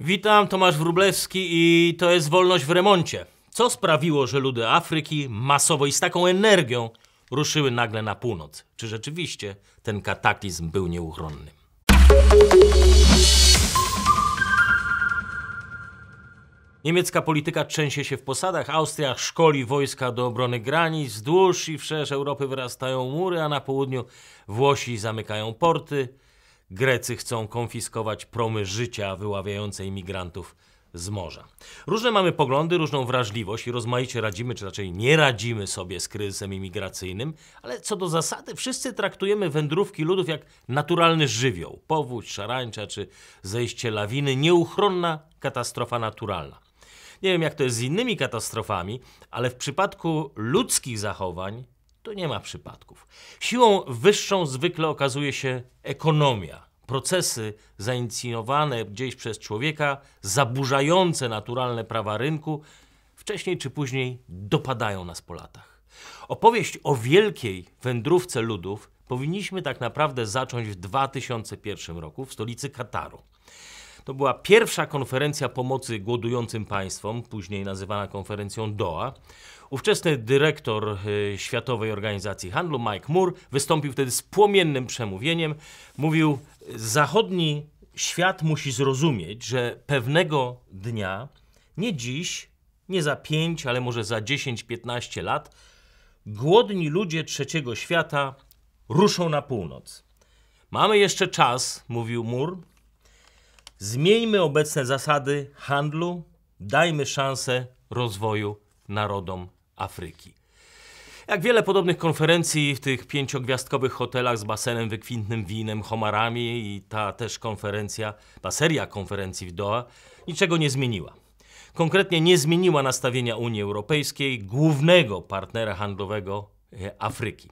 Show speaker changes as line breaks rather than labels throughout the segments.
Witam, Tomasz Wrublewski i to jest Wolność w remoncie. Co sprawiło, że ludy Afryki masowo i z taką energią ruszyły nagle na północ? Czy rzeczywiście ten kataklizm był nieuchronny? Niemiecka polityka trzęsie się w posadach, Austria szkoli wojska do obrony granic, wzdłuż i wszerz Europy wyrastają mury, a na południu Włosi zamykają porty. Grecy chcą konfiskować promy życia wyławiające imigrantów z morza. Różne mamy poglądy, różną wrażliwość i rozmaicie radzimy, czy raczej nie radzimy sobie z kryzysem imigracyjnym, ale co do zasady wszyscy traktujemy wędrówki ludów jak naturalny żywioł. Powódź, szarańcza czy zejście lawiny, nieuchronna katastrofa naturalna. Nie wiem jak to jest z innymi katastrofami, ale w przypadku ludzkich zachowań to nie ma przypadków. Siłą wyższą zwykle okazuje się ekonomia. Procesy zainicjowane gdzieś przez człowieka, zaburzające naturalne prawa rynku, wcześniej czy później dopadają nas po latach. Opowieść o wielkiej wędrówce ludów powinniśmy tak naprawdę zacząć w 2001 roku w stolicy Kataru. To była pierwsza konferencja pomocy głodującym państwom, później nazywana konferencją DOA. Ówczesny dyrektor y, Światowej Organizacji Handlu, Mike Moore, wystąpił wtedy z płomiennym przemówieniem. Mówił, zachodni świat musi zrozumieć, że pewnego dnia, nie dziś, nie za 5, ale może za 10-15 lat, głodni ludzie trzeciego świata ruszą na północ. Mamy jeszcze czas, mówił Mur, Zmieńmy obecne zasady handlu, dajmy szansę rozwoju narodom Afryki. Jak wiele podobnych konferencji w tych pięciogwiazdkowych hotelach z basenem wykwintnym winem, homarami i ta też konferencja, ta seria konferencji w Doha niczego nie zmieniła. Konkretnie nie zmieniła nastawienia Unii Europejskiej, głównego partnera handlowego e, Afryki.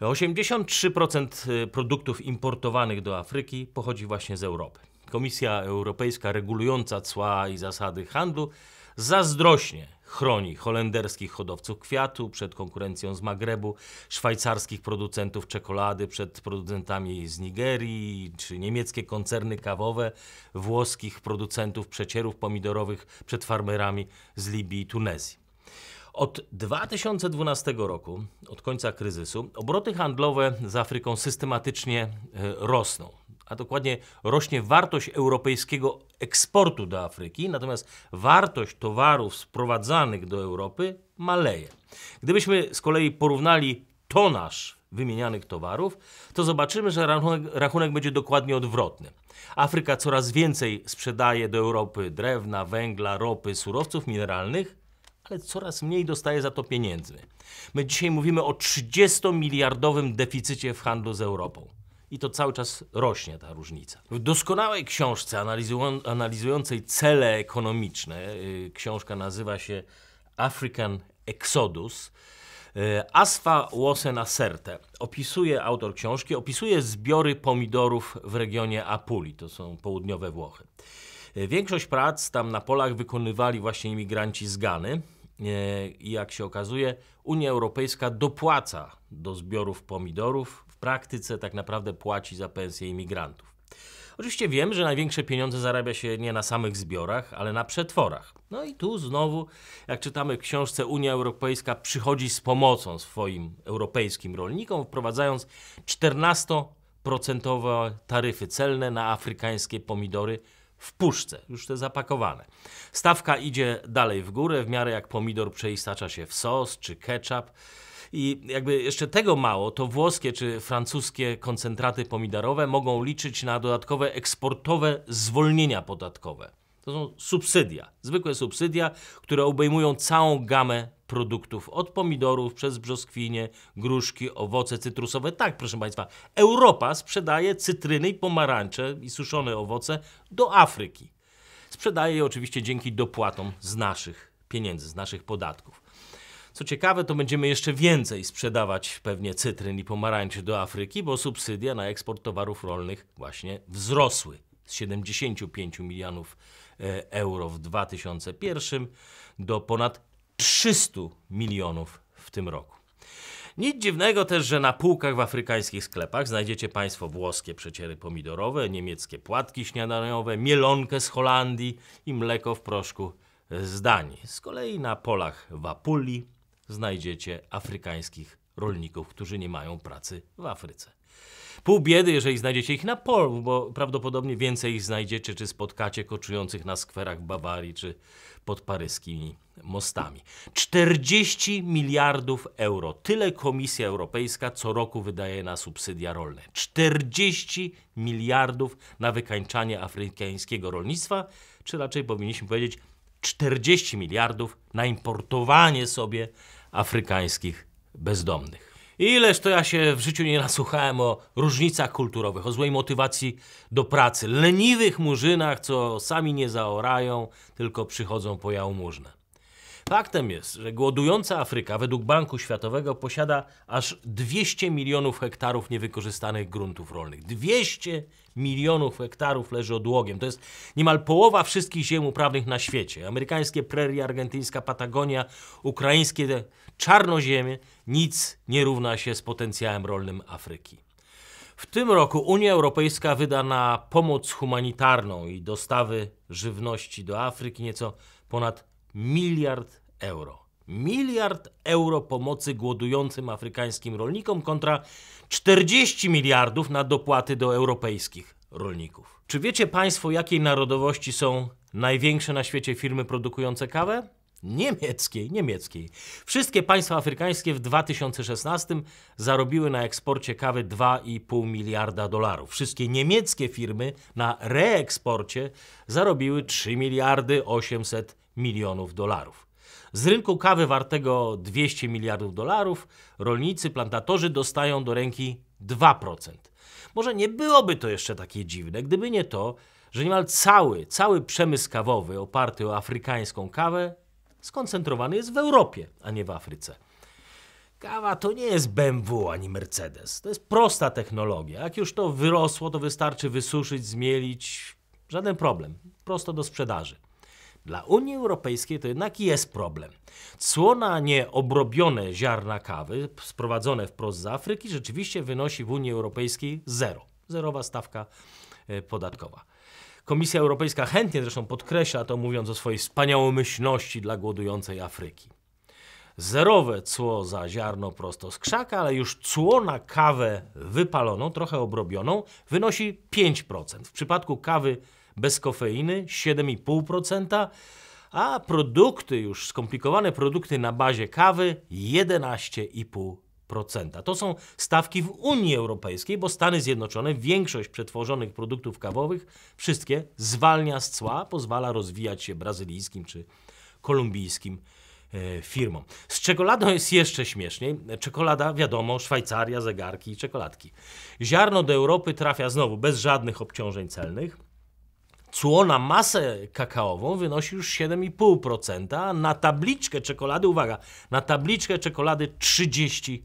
83% e, produktów importowanych do Afryki pochodzi właśnie z Europy. Komisja Europejska regulująca cła i zasady handlu zazdrośnie chroni holenderskich hodowców kwiatu przed konkurencją z Magrebu, szwajcarskich producentów czekolady przed producentami z Nigerii, czy niemieckie koncerny kawowe, włoskich producentów przecierów pomidorowych przed farmerami z Libii i Tunezji. Od 2012 roku, od końca kryzysu, obroty handlowe z Afryką systematycznie e, rosną a dokładnie rośnie wartość europejskiego eksportu do Afryki, natomiast wartość towarów sprowadzanych do Europy maleje. Gdybyśmy z kolei porównali tonaż wymienianych towarów, to zobaczymy, że rachunek, rachunek, będzie dokładnie odwrotny. Afryka coraz więcej sprzedaje do Europy drewna, węgla, ropy, surowców mineralnych, ale coraz mniej dostaje za to pieniędzy. My dzisiaj mówimy o 30-miliardowym deficycie w handlu z Europą i to cały czas rośnie ta różnica. W doskonałej książce analizującej cele ekonomiczne, y, książka nazywa się African Exodus, y, Asfa Łosen serte. Opisuje autor książki, opisuje zbiory pomidorów w regionie Apuli, to są południowe Włochy. Y, większość prac tam na polach wykonywali właśnie imigranci z Gany i jak się okazuje, Unia Europejska dopłaca do zbiorów pomidorów praktyce tak naprawdę płaci za pensje imigrantów. Oczywiście wiem, że największe pieniądze zarabia się nie na samych zbiorach, ale na przetworach. No i tu znowu, jak czytamy w książce, Unia Europejska przychodzi z pomocą swoim europejskim rolnikom, wprowadzając 14% taryfy celne na afrykańskie pomidory w puszce, już te zapakowane. Stawka idzie dalej w górę, w miarę jak pomidor przeistacza się w sos czy ketchup. I jakby jeszcze tego mało, to włoskie czy francuskie koncentraty pomidorowe mogą liczyć na dodatkowe eksportowe zwolnienia podatkowe. To są subsydia, zwykłe subsydia, które obejmują całą gamę produktów, od pomidorów przez brzoskwinie, gruszki, owoce cytrusowe. Tak, proszę Państwa, Europa sprzedaje cytryny i pomarańcze i suszone owoce do Afryki. Sprzedaje je oczywiście dzięki dopłatom z naszych pieniędzy, z naszych podatków. Co ciekawe, to będziemy jeszcze więcej sprzedawać pewnie cytryn i pomarańczy do Afryki, bo subsydia na eksport towarów rolnych właśnie wzrosły z 75 milionów e, euro w 2001 do ponad 300 milionów w tym roku. Nic dziwnego też, że na półkach w afrykańskich sklepach znajdziecie Państwo włoskie przeciery pomidorowe, niemieckie płatki śniadaniowe, mielonkę z Holandii i mleko w proszku z Danii. Z kolei na polach w Apulii znajdziecie afrykańskich rolników, którzy nie mają pracy w Afryce. Pół biedy, jeżeli znajdziecie ich na polu, bo prawdopodobnie więcej ich znajdziecie, czy spotkacie koczujących na skwerach w Bawarii, czy pod paryskimi mostami. 40 miliardów euro. Tyle Komisja Europejska co roku wydaje na subsydia rolne. 40 miliardów na wykańczanie afrykańskiego rolnictwa, czy raczej powinniśmy powiedzieć 40 miliardów na importowanie sobie afrykańskich bezdomnych. Ileż to ja się w życiu nie nasłuchałem o różnicach kulturowych, o złej motywacji do pracy, leniwych murzynach, co sami nie zaorają, tylko przychodzą po jałmużnę. Faktem jest, że głodująca Afryka według Banku Światowego posiada aż 200 milionów hektarów niewykorzystanych gruntów rolnych. 200 milionów hektarów leży odłogiem. To jest niemal połowa wszystkich ziem uprawnych na świecie. Amerykańskie prerie, argentyńska Patagonia, ukraińskie czarnoziemie nic nie równa się z potencjałem rolnym Afryki. W tym roku Unia Europejska wyda na pomoc humanitarną i dostawy żywności do Afryki nieco ponad miliard euro. Miliard euro pomocy głodującym afrykańskim rolnikom kontra 40 miliardów na dopłaty do europejskich rolników. Czy wiecie Państwo, jakiej narodowości są największe na świecie firmy produkujące kawę? niemieckiej, niemieckiej. Wszystkie państwa afrykańskie w 2016 zarobiły na eksporcie kawy 2,5 miliarda dolarów. Wszystkie niemieckie firmy na reeksporcie zarobiły 3 miliardy 800 milionów dolarów. Z rynku kawy wartego 200 miliardów dolarów rolnicy, plantatorzy dostają do ręki 2%. Może nie byłoby to jeszcze takie dziwne, gdyby nie to, że niemal cały, cały przemysł kawowy oparty o afrykańską kawę skoncentrowany jest w Europie, a nie w Afryce. Kawa to nie jest BMW ani Mercedes. To jest prosta technologia. Jak już to wyrosło, to wystarczy wysuszyć, zmielić. Żaden problem. Prosto do sprzedaży. Dla Unii Europejskiej to jednak jest problem. Cło na nieobrobione ziarna kawy, sprowadzone wprost z Afryki, rzeczywiście wynosi w Unii Europejskiej zero. Zerowa stawka e, podatkowa. Komisja Europejska chętnie zresztą podkreśla to, mówiąc o swojej wspaniałomyślności dla głodującej Afryki. Zerowe cło za ziarno prosto z krzaka, ale już cło na kawę wypaloną, trochę obrobioną, wynosi 5%. W przypadku kawy bez kofeiny 7,5%, a produkty, już skomplikowane produkty na bazie kawy 11,5%. To są stawki w Unii Europejskiej, bo Stany Zjednoczone większość przetworzonych produktów kawowych wszystkie zwalnia z cła, pozwala rozwijać się brazylijskim czy kolumbijskim e, firmom. Z czekoladą jest jeszcze śmieszniej. Czekolada, wiadomo, Szwajcaria, zegarki i czekoladki. Ziarno do Europy trafia znowu bez żadnych obciążeń celnych. Cło na masę kakaową wynosi już 7,5%, a na tabliczkę czekolady, uwaga, na tabliczkę czekolady 30%.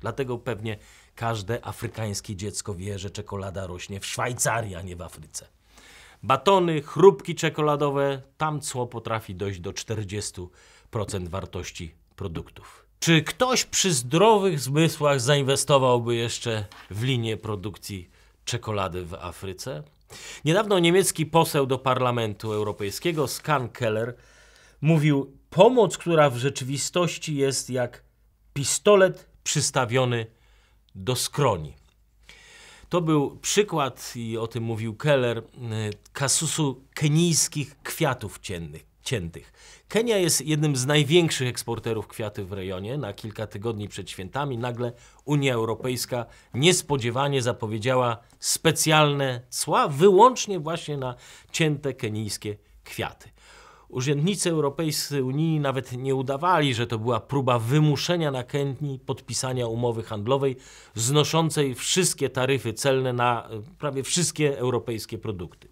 Dlatego pewnie każde afrykańskie dziecko wie, że czekolada rośnie w Szwajcarii, a nie w Afryce. Batony, chrupki czekoladowe, tam cło potrafi dojść do 40% wartości produktów. Czy ktoś przy zdrowych zmysłach zainwestowałby jeszcze w linię produkcji czekolady w Afryce? Niedawno niemiecki poseł do Parlamentu Europejskiego, Skan Keller, mówił: Pomoc, która w rzeczywistości jest jak pistolet przystawiony do skroni. To był przykład, i o tym mówił Keller, e, kasusu kenijskich kwiatów ciennych, ciętych. Kenia jest jednym z największych eksporterów kwiaty w rejonie. Na kilka tygodni przed świętami nagle Unia Europejska niespodziewanie zapowiedziała specjalne cła wyłącznie właśnie na cięte kenijskie kwiaty. Urzędnicy europejscy Unii nawet nie udawali, że to była próba wymuszenia na Kenii podpisania umowy handlowej znoszącej wszystkie taryfy celne na e, prawie wszystkie europejskie produkty.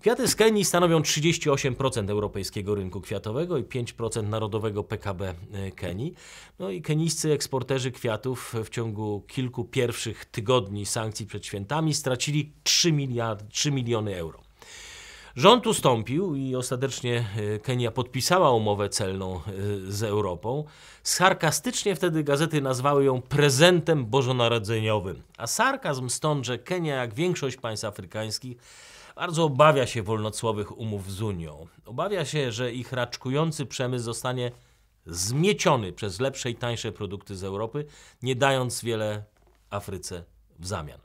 Kwiaty z Kenii stanowią 38% europejskiego rynku kwiatowego i 5% narodowego PKB e, Kenii. No i kenijscy eksporterzy kwiatów w ciągu kilku pierwszych tygodni sankcji przed świętami stracili 3, miliard, 3 miliony euro. Rząd ustąpił i ostatecznie e, Kenia podpisała umowę celną e, z Europą. Sarkastycznie wtedy gazety nazwały ją prezentem bożonarodzeniowym. A sarkazm stąd, że Kenia, jak większość państw afrykańskich, bardzo obawia się wolnocłowych umów z Unią. Obawia się, że ich raczkujący przemysł zostanie zmieciony przez lepsze i tańsze produkty z Europy, nie dając wiele Afryce w zamian.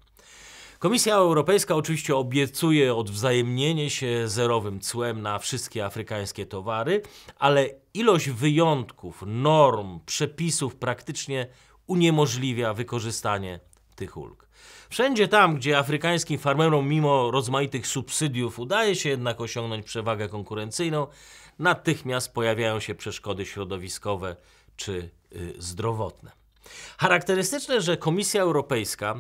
Komisja Europejska oczywiście obiecuje odwzajemnienie się zerowym cłem na wszystkie afrykańskie towary, ale ilość wyjątków, norm, przepisów praktycznie uniemożliwia wykorzystanie tych ulg. Wszędzie tam, gdzie afrykańskim farmerom mimo rozmaitych subsydiów udaje się jednak osiągnąć przewagę konkurencyjną, natychmiast pojawiają się przeszkody środowiskowe czy y, zdrowotne. Charakterystyczne, że Komisja Europejska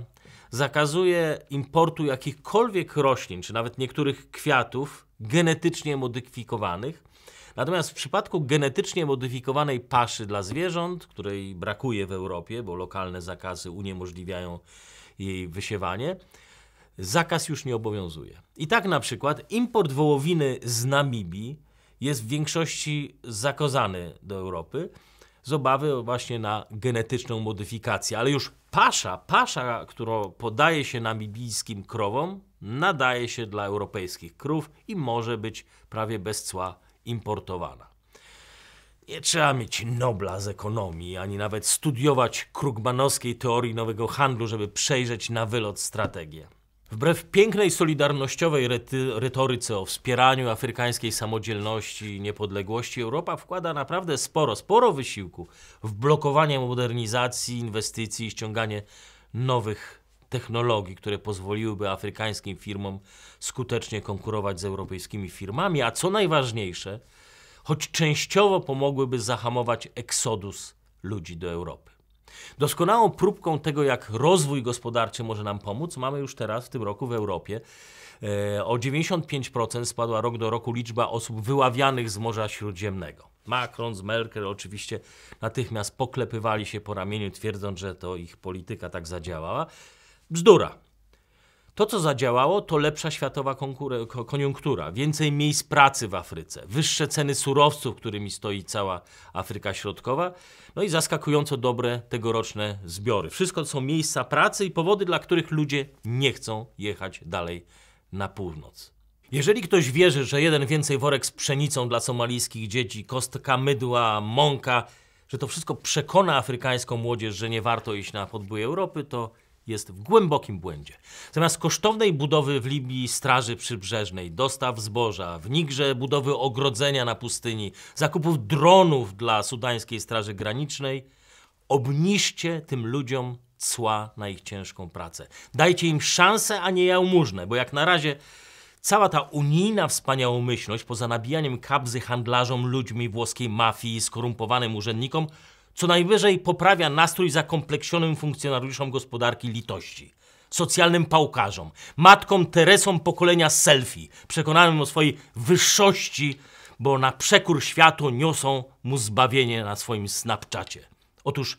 zakazuje importu jakichkolwiek roślin, czy nawet niektórych kwiatów genetycznie modyfikowanych. Natomiast w przypadku genetycznie modyfikowanej paszy dla zwierząt, której brakuje w Europie, bo lokalne zakazy uniemożliwiają jej wysiewanie, zakaz już nie obowiązuje. I tak na przykład import wołowiny z Namibii jest w większości zakazany do Europy z obawy właśnie na genetyczną modyfikację. Ale już pasza, pasza, którą podaje się namibijskim krowom, nadaje się dla europejskich krów i może być prawie bez cła importowana. Nie trzeba mieć nobla z ekonomii, ani nawet studiować krugmanowskiej teorii nowego handlu, żeby przejrzeć na wylot strategię. Wbrew pięknej solidarnościowej retoryce o wspieraniu afrykańskiej samodzielności i niepodległości, Europa wkłada naprawdę sporo, sporo wysiłku w blokowanie modernizacji, inwestycji i ściąganie nowych technologii, które pozwoliłyby afrykańskim firmom skutecznie konkurować z europejskimi firmami, a co najważniejsze, choć częściowo pomogłyby zahamować eksodus ludzi do Europy. Doskonałą próbką tego, jak rozwój gospodarczy może nam pomóc, mamy już teraz w tym roku w Europie. E, o 95% spadła rok do roku liczba osób wyławianych z Morza Śródziemnego. Macron z Merkel oczywiście natychmiast poklepywali się po ramieniu, twierdząc, że to ich polityka tak zadziałała. Bzdura. To, co zadziałało, to lepsza światowa koniunktura, więcej miejsc pracy w Afryce, wyższe ceny surowców, którymi stoi cała Afryka Środkowa, no i zaskakująco dobre tegoroczne zbiory. Wszystko to są miejsca pracy i powody, dla których ludzie nie chcą jechać dalej na północ. Jeżeli ktoś wierzy, że jeden więcej worek z pszenicą dla somalijskich dzieci, kostka mydła, mąka, że to wszystko przekona afrykańską młodzież, że nie warto iść na podbój Europy, to jest w głębokim błędzie. Zamiast kosztownej budowy w Libii straży przybrzeżnej, dostaw zboża, w Nigrze budowy ogrodzenia na pustyni, zakupów dronów dla sudańskiej straży granicznej, obniżcie tym ludziom cła na ich ciężką pracę. Dajcie im szansę, a nie jałmużnę, bo jak na razie Cała ta unijna wspaniałomyślność poza nabijaniem kabzy handlarzom ludźmi włoskiej mafii i skorumpowanym urzędnikom co najwyżej poprawia nastrój zakompleksionym funkcjonariuszom gospodarki litości, socjalnym pałkarzom, matkom Teresom pokolenia selfie, przekonanym o swojej wyższości, bo na przekór światu niosą mu zbawienie na swoim Snapchacie. Otóż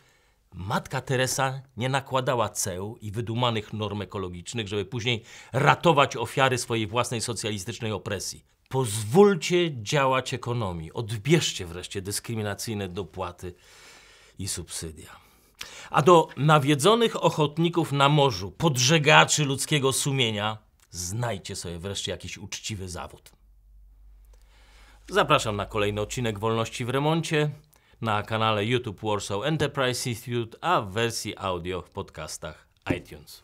Matka Teresa nie nakładała ceł i wydumanych norm ekologicznych, żeby później ratować ofiary swojej własnej socjalistycznej opresji. Pozwólcie działać ekonomii, odbierzcie wreszcie dyskryminacyjne dopłaty, i subsydia. A do nawiedzonych ochotników na morzu, podżegaczy ludzkiego sumienia, znajcie sobie wreszcie jakiś uczciwy zawód. Zapraszam na kolejny odcinek Wolności w Remoncie na kanale YouTube Warsaw Enterprise Institute, a w wersji audio w podcastach iTunes.